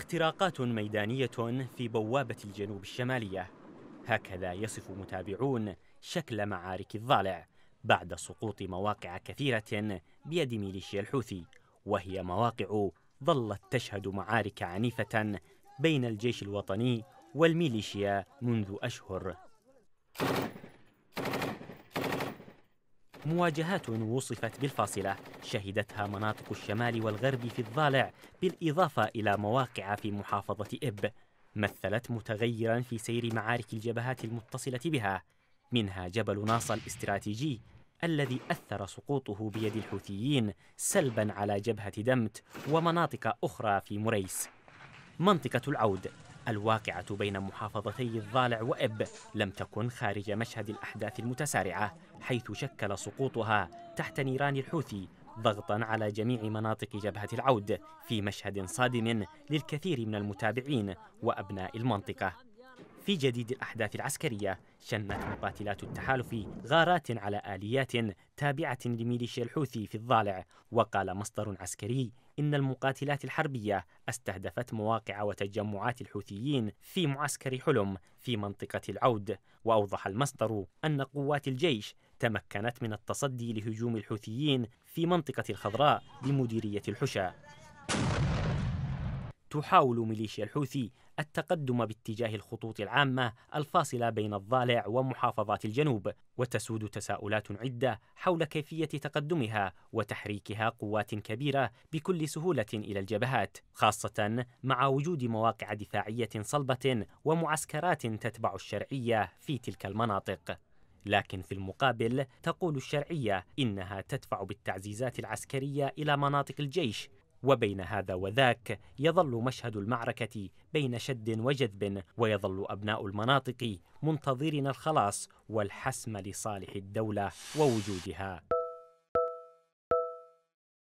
اختراقات ميدانية في بوابة الجنوب الشمالية هكذا يصف متابعون شكل معارك الضالع بعد سقوط مواقع كثيرة بيد ميليشيا الحوثي وهي مواقع ظلت تشهد معارك عنيفة بين الجيش الوطني والميليشيا منذ أشهر مواجهات وصفت بالفاصلة شهدتها مناطق الشمال والغرب في الضالع بالإضافة إلى مواقع في محافظة إب مثلت متغيرا في سير معارك الجبهات المتصلة بها منها جبل ناصا الاستراتيجي الذي أثر سقوطه بيد الحوثيين سلبا على جبهة دمت ومناطق أخرى في مريس منطقة العود الواقعة بين محافظتي الضالع وإب لم تكن خارج مشهد الأحداث المتسارعة حيث شكل سقوطها تحت نيران الحوثي ضغطا على جميع مناطق جبهة العود في مشهد صادم للكثير من المتابعين وأبناء المنطقة في جديد الأحداث العسكرية شنت مقاتلات التحالف غارات على آليات تابعة لميليشيا الحوثي في الضالع وقال مصدر عسكري إن المقاتلات الحربية استهدفت مواقع وتجمعات الحوثيين في معسكر حلم في منطقة العود وأوضح المصدر أن قوات الجيش تمكنت من التصدي لهجوم الحوثيين في منطقة الخضراء بمديرية الحشا تحاول ميليشيا الحوثي التقدم باتجاه الخطوط العامة الفاصلة بين الضالع ومحافظات الجنوب، وتسود تساؤلات عدة حول كيفية تقدمها وتحريكها قوات كبيرة بكل سهولة إلى الجبهات، خاصة مع وجود مواقع دفاعية صلبة ومعسكرات تتبع الشرعية في تلك المناطق. لكن في المقابل تقول الشرعية إنها تدفع بالتعزيزات العسكرية إلى مناطق الجيش وبين هذا وذاك يظل مشهد المعركة بين شد وجذب ويظل أبناء المناطق منتظرين الخلاص والحسم لصالح الدولة ووجودها